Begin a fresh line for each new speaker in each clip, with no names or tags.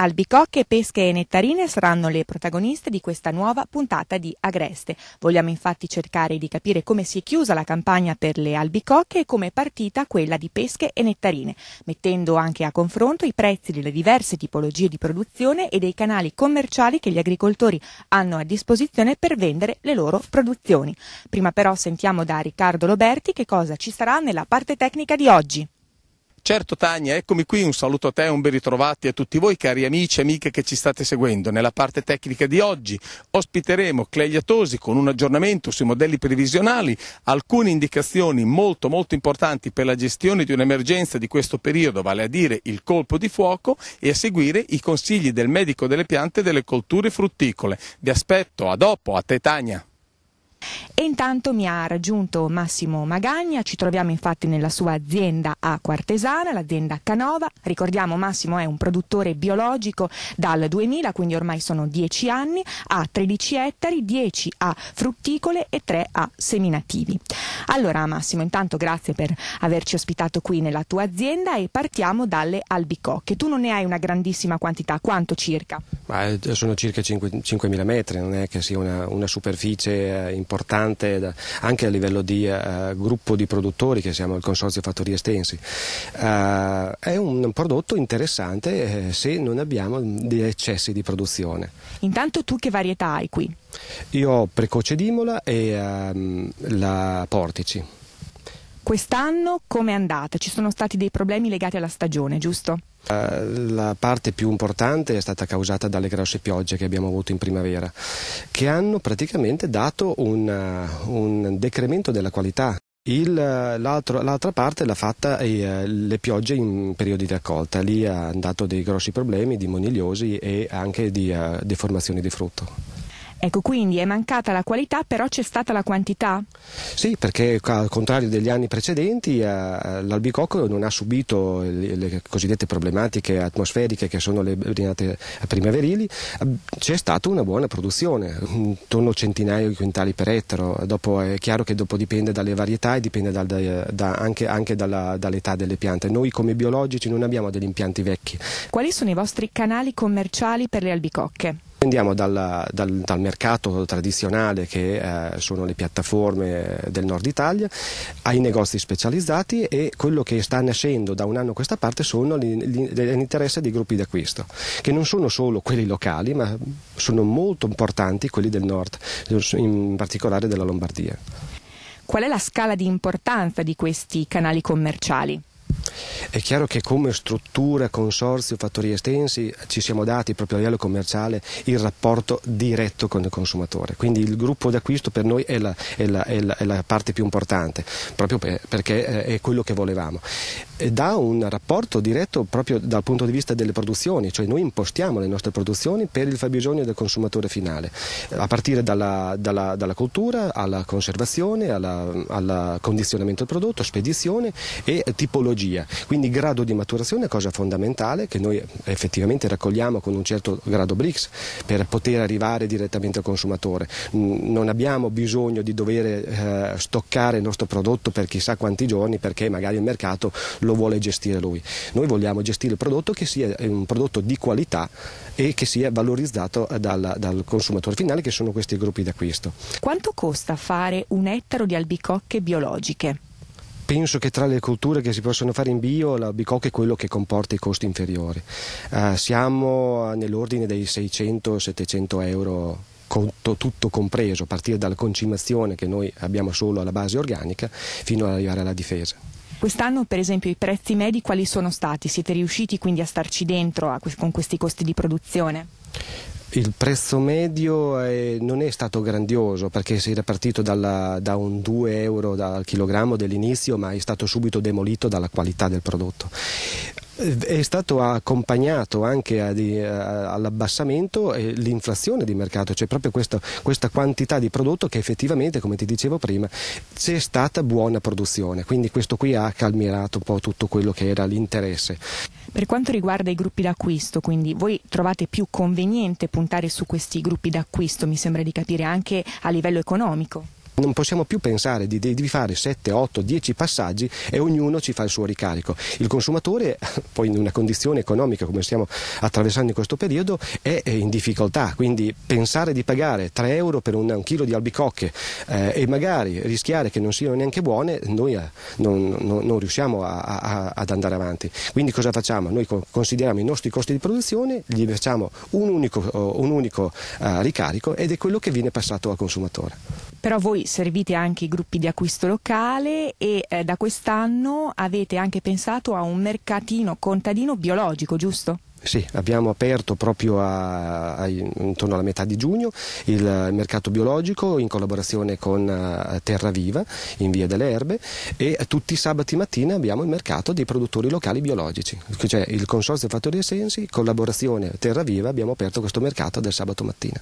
Albicocche, pesche e nettarine saranno le protagoniste di questa nuova puntata di Agreste. Vogliamo infatti cercare di capire come si è chiusa la campagna per le albicocche e come è partita quella di pesche e nettarine, mettendo anche a confronto i prezzi delle diverse tipologie di produzione e dei canali commerciali che gli agricoltori hanno a disposizione per vendere le loro produzioni. Prima però sentiamo da Riccardo Loberti che cosa ci sarà nella parte tecnica di oggi.
Certo Tania, eccomi qui, un saluto a te, un ben ritrovati a tutti voi cari amici e amiche che ci state seguendo. Nella parte tecnica di oggi ospiteremo Cleglia Tosi con un aggiornamento sui modelli previsionali, alcune indicazioni molto molto importanti per la gestione di un'emergenza di questo periodo, vale a dire il colpo di fuoco e a seguire i consigli del medico delle piante e delle colture frutticole. Vi aspetto, a dopo, a te Tania.
E intanto mi ha raggiunto Massimo Magagna, ci troviamo infatti nella sua azienda a Quartesana, l'azienda Canova. Ricordiamo Massimo è un produttore biologico dal 2000, quindi ormai sono 10 anni, ha 13 ettari, 10 a frutticole e 3 a seminativi. Allora Massimo, intanto grazie per averci ospitato qui nella tua azienda e partiamo dalle albicocche. Tu non ne hai una grandissima quantità, quanto circa?
Ma eh, sono circa 5, 5.000 metri, non è che sia una, una superficie eh, importante importante da, anche a livello di uh, gruppo di produttori che siamo il Consorzio Fattorie Estensi. Uh, eh, è un prodotto interessante eh, se non abbiamo degli eccessi di produzione.
Intanto tu che varietà hai qui?
Io ho precoce d'imola e uh, la portici.
Quest'anno come è andata? Ci sono stati dei problemi legati alla stagione, giusto?
Eh, la parte più importante è stata causata dalle grosse piogge che abbiamo avuto in primavera, che hanno praticamente dato un, eh, un decremento della qualità il, eh, l'altra parte l'ha fatta eh, le piogge in periodi di raccolta, lì ha dato dei grossi problemi di monigliosi e anche di eh, deformazioni di frutto.
Ecco, quindi è mancata la qualità, però c'è stata la quantità?
Sì, perché al contrario degli anni precedenti eh, l'albicocco non ha subito le cosiddette problematiche atmosferiche che sono le brinate primaverili, eh, c'è stata una buona produzione, intorno a centinaio di quintali per ettaro, dopo è chiaro che dopo dipende dalle varietà e dipende dal, da, anche, anche dalla, dall'età delle piante. Noi come biologici non abbiamo degli impianti vecchi.
Quali sono i vostri canali commerciali per le albicocche?
Prendiamo dal, dal, dal, mercato tradizionale che eh, sono le piattaforme del nord Italia ai negozi specializzati e quello che sta nascendo da un anno a questa parte sono l'interesse dei gruppi d'acquisto che non sono solo quelli locali ma sono molto importanti quelli del nord, in particolare della Lombardia.
Qual è la scala di importanza di questi canali commerciali?
È chiaro che come struttura, consorzio, fattorie estensi ci siamo dati proprio a livello commerciale il rapporto diretto con il consumatore, quindi il gruppo d'acquisto per noi è la, è la, è la, è la parte più importante, proprio per, perché eh, è quello che volevamo. Eh, dà un rapporto diretto proprio dal punto di vista delle produzioni, cioè noi impostiamo le nostre produzioni per il fabbisogno del consumatore finale, eh, a partire dalla, dalla, dalla cultura alla conservazione, al condizionamento del prodotto, spedizione e tipologia. Quindi grado di maturazione è cosa fondamentale che noi effettivamente raccogliamo con un certo grado BRICS per poter arrivare direttamente al consumatore. Non abbiamo bisogno di dover eh, stoccare il nostro prodotto per chissà quanti giorni perché magari il mercato lo lo vuole gestire lui. Noi vogliamo gestire il prodotto che sia eh, un prodotto di qualità e che sia valorizzato eh, dal, dal consumatore finale, che sono questi gruppi d'acquisto.
Quanto costa fare un ettaro di albicocche biologiche?
penso che tra le colture che si possono fare in bio l'albicocca è quello che comporta i costi inferiori. Eh, siamo eh, nell'ordine dei 600-700 euro conto, tutto compreso, a partire dalla concimazione che noi abbiamo solo alla base organica fino ad arrivare alla difesa.
Quest'anno per esempio i prezzi medi quali sono stati? Siete riusciti quindi a starci dentro a, con questi costi di produzione?
Il prezzo medio è, non è stato grandioso perché si era partito dalla, da un 2 euro al chilogrammo dell'inizio ma è stato subito demolito dalla qualità del prodotto. È stato accompagnato anche eh, all'abbassamento e l'inflazione di mercato, cioè proprio questa, questa quantità di prodotto che effettivamente, come ti dicevo prima, c'è stata buona produzione, quindi questo qui ha calmirato un po' tutto quello che era l'interesse.
Per quanto riguarda i gruppi d'acquisto, quindi voi trovate più conveniente puntare su questi gruppi d'acquisto, mi sembra di capire, anche a livello economico?
non possiamo più pensare di, di fare 7, 8, 10 passaggi e ognuno ci fa il suo ricarico. Il consumatore, poi in una condizione economica come stiamo attraversando in questo periodo, è in difficoltà, quindi pensare di pagare 3 euro per un, un chilo di albicocche eh, e magari rischiare che non siano neanche buone, noi eh, non, non, non riusciamo a, a, ad andare avanti. Quindi cosa facciamo? Noi consideriamo i nostri costi di produzione, gli facciamo un unico, un unico uh, ricarico ed è quello che viene passato al consumatore
però voi servite anche i gruppi di acquisto locale e eh, da quest'anno avete anche pensato a un mercatino contadino biologico, giusto?
Sì, abbiamo aperto proprio a, a, intorno alla metà di giugno il mercato biologico in collaborazione con eh, Terra Viva in Via delle Erbe e tutti i sabati mattina abbiamo il mercato dei produttori locali biologici, cioè il Consorzio Fattorie Sensi, collaborazione Terra Viva, abbiamo aperto questo mercato del sabato mattina.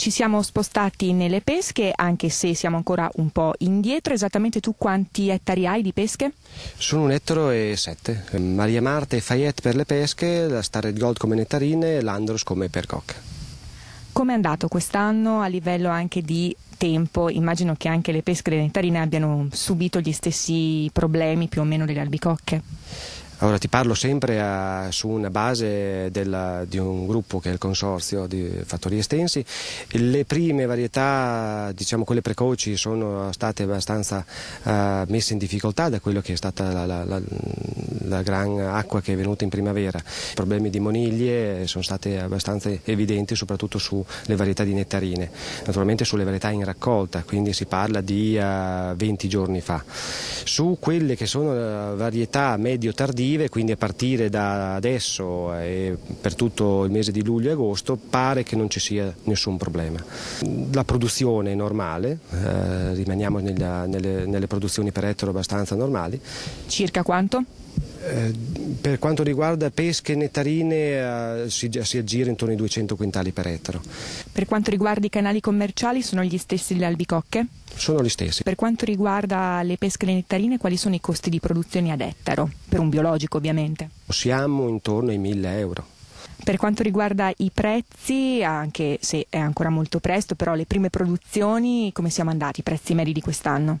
Ci siamo spostati nelle pesche, anche se siamo ancora un po' indietro. Esattamente tu quanti ettari hai di pesche?
Sono un ettaro e sette. Ehm, Maria Marte e Fayette per le pesche, la Starred Gold come nettarine e l'Andros come percocca.
Come è andato quest'anno a livello anche di tempo? Immagino che anche le pesche e le nettarine abbiano subito gli stessi problemi più o meno delle albicocche.
Allora, ti parlo sempre a, eh, su una base della, di un gruppo che è il consorzio di fattorie estensi. Le prime varietà, diciamo quelle precoci, sono state abbastanza uh, messe in difficoltà da quello che è stata la, la, la, la, gran acqua che è venuta in primavera. I problemi di moniglie sono stati abbastanza evidenti, soprattutto sulle varietà di nettarine. Naturalmente sulle varietà in raccolta, quindi si parla di uh, eh, 20 giorni fa. Su quelle che sono varietà medio-tardive, estive, quindi a partire da adesso e per tutto il mese di luglio e agosto pare che non ci sia nessun problema. La produzione è normale, eh, rimaniamo nella, nelle, nelle produzioni per ettaro abbastanza normali. Circa quanto? Eh, per quanto riguarda pesche e nettarine eh, si, si, aggira intorno ai 200 quintali per ettaro.
Per quanto riguarda i canali commerciali sono gli stessi delle albicocche?
Sono gli stessi.
Per quanto riguarda le pesche e le nettarine quali sono i costi di produzione ad ettaro? Per un biologico ovviamente.
Siamo intorno ai 1000 euro.
Per quanto riguarda i prezzi, anche se è ancora molto presto, però le prime produzioni come siamo andati, i prezzi medi di quest'anno?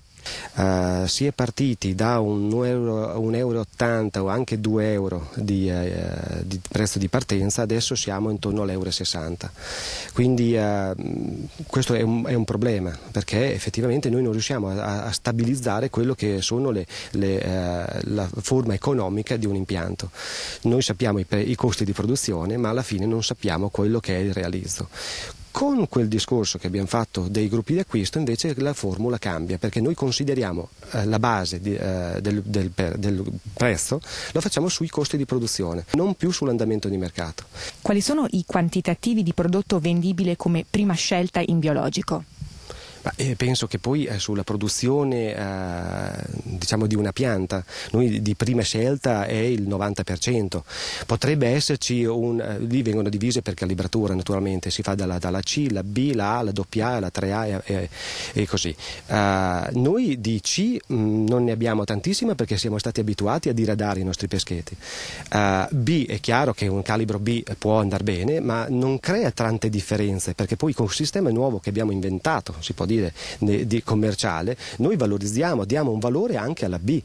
Uh, si è partiti da 1,80 euro, un euro 80, o anche 2 euro di, uh, di, prezzo di partenza, adesso siamo intorno all'euro 60. Quindi uh, questo è un, è un, problema perché effettivamente noi non riusciamo a, a stabilizzare quello che sono le, le, la forma economica di un impianto. Noi sappiamo i, i costi di produzione ma alla fine non sappiamo quello che è il realizzo. Con quel discorso che abbiamo fatto dei gruppi di acquisto invece la formula cambia perché noi consideriamo eh, la base di, eh, del, del, del, prezzo, lo facciamo sui costi di produzione, non più sull'andamento di mercato.
Quali sono i quantitativi di prodotto vendibile come prima scelta in biologico?
eh, penso che poi eh, sulla produzione eh, diciamo di una pianta, noi di prima scelta è il 90%, potrebbe esserci un, eh, lì vengono divise per calibratura naturalmente, si fa dalla, dalla, C, la B, la A, la A, la 3A e, e così. Eh, noi di C mh, mm, non ne abbiamo tantissima perché siamo stati abituati a diradare i nostri peschetti. Eh, B è chiaro che un calibro B può andare bene, ma non crea tante differenze perché poi con il sistema nuovo che abbiamo inventato, si può dire, dire, di commerciale, noi valorizziamo, diamo un valore anche alla B.